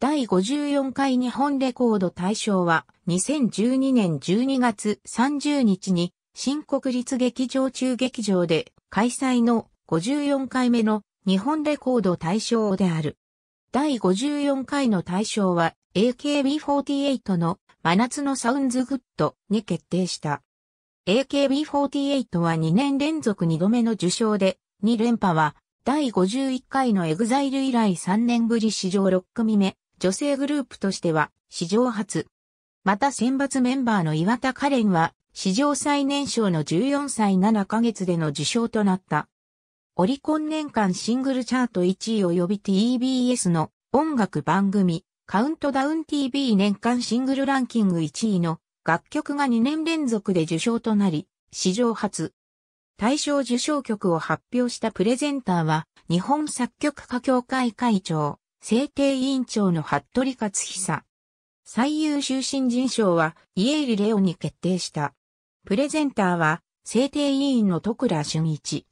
第54回日本レコード大賞は2012年12月30日に新国立劇場中劇場で開催の54回目の日本レコード大賞である。第54回の大賞は AKB48 の真夏のサウンズグッドに決定した。AKB48 は2年連続2度目の受賞で2連覇は第51回のエグザイル以来3年ぶり史上6組目女性グループとしては史上初。また選抜メンバーの岩田カレンは史上最年少の14歳7ヶ月での受賞となった。オリコン年間シングルチャート1位及び TBS の音楽番組カウントダウン TV 年間シングルランキング1位の楽曲が2年連続で受賞となり、史上初。大賞受賞曲を発表したプレゼンターは日本作曲家協会会長制定委員長の服部克久。最優秀新人賞はイエーリレオに決定した。プレゼンターは制定委員の徳良俊一。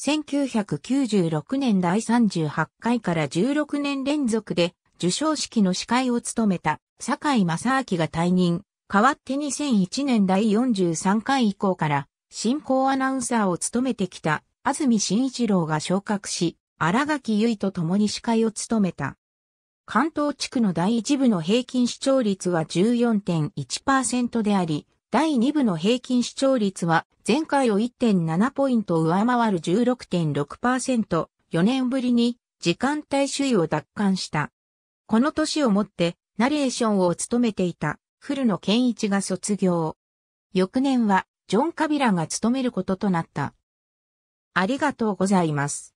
1996年第38回から16年連続で受賞式の司会を務めた坂井正明が退任。代わって2001年第43回以降から進行アナウンサーを務めてきた安住紳一郎が昇格し、荒垣結衣と共に司会を務めた。関東地区の第1部の平均視聴率は14.1%であり、第2部の平均視聴率は前回を1.7ポイント上回る16.6%、4年ぶりに時間帯首位を奪還した。この年をもってナレーションを務めていた古野健一が卒業。翌年はジョン・カビラが務めることとなった。ありがとうございます。